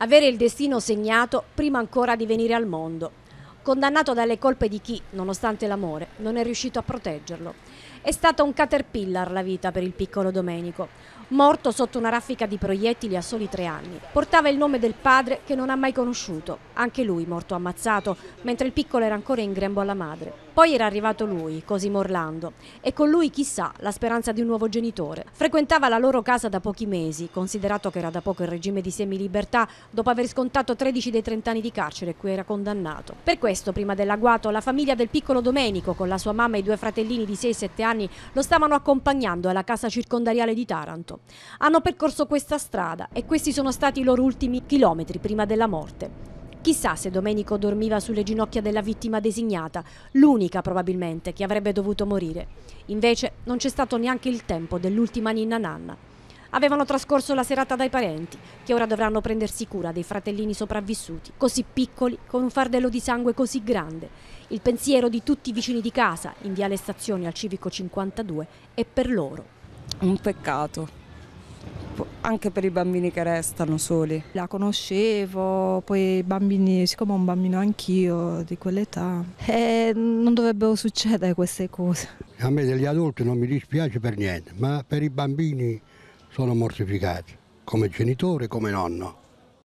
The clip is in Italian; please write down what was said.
Avere il destino segnato prima ancora di venire al mondo. Condannato dalle colpe di chi, nonostante l'amore, non è riuscito a proteggerlo. È stata un caterpillar la vita per il piccolo Domenico. Morto sotto una raffica di proiettili a soli tre anni. Portava il nome del padre che non ha mai conosciuto, anche lui morto ammazzato, mentre il piccolo era ancora in grembo alla madre. Poi era arrivato lui, Cosimo Orlando, e con lui chissà la speranza di un nuovo genitore. Frequentava la loro casa da pochi mesi, considerato che era da poco in regime di semilibertà dopo aver scontato 13 dei 30 anni di carcere cui era condannato. Per questo, prima dell'agguato, la famiglia del piccolo Domenico, con la sua mamma e i due fratellini di 6-7 anni, anni lo stavano accompagnando alla casa circondariale di Taranto. Hanno percorso questa strada e questi sono stati i loro ultimi chilometri prima della morte. Chissà se Domenico dormiva sulle ginocchia della vittima designata, l'unica probabilmente che avrebbe dovuto morire. Invece non c'è stato neanche il tempo dell'ultima ninna nanna avevano trascorso la serata dai parenti, che ora dovranno prendersi cura dei fratellini sopravvissuti, così piccoli, con un fardello di sangue così grande. Il pensiero di tutti i vicini di casa, in via Le Stazioni al Civico 52, è per loro. Un peccato, anche per i bambini che restano soli. La conoscevo, poi i bambini, siccome ho un bambino anch'io di quell'età, eh, non dovrebbero succedere queste cose. A me degli adulti non mi dispiace per niente, ma per i bambini sono mortificati, come genitore, come nonno.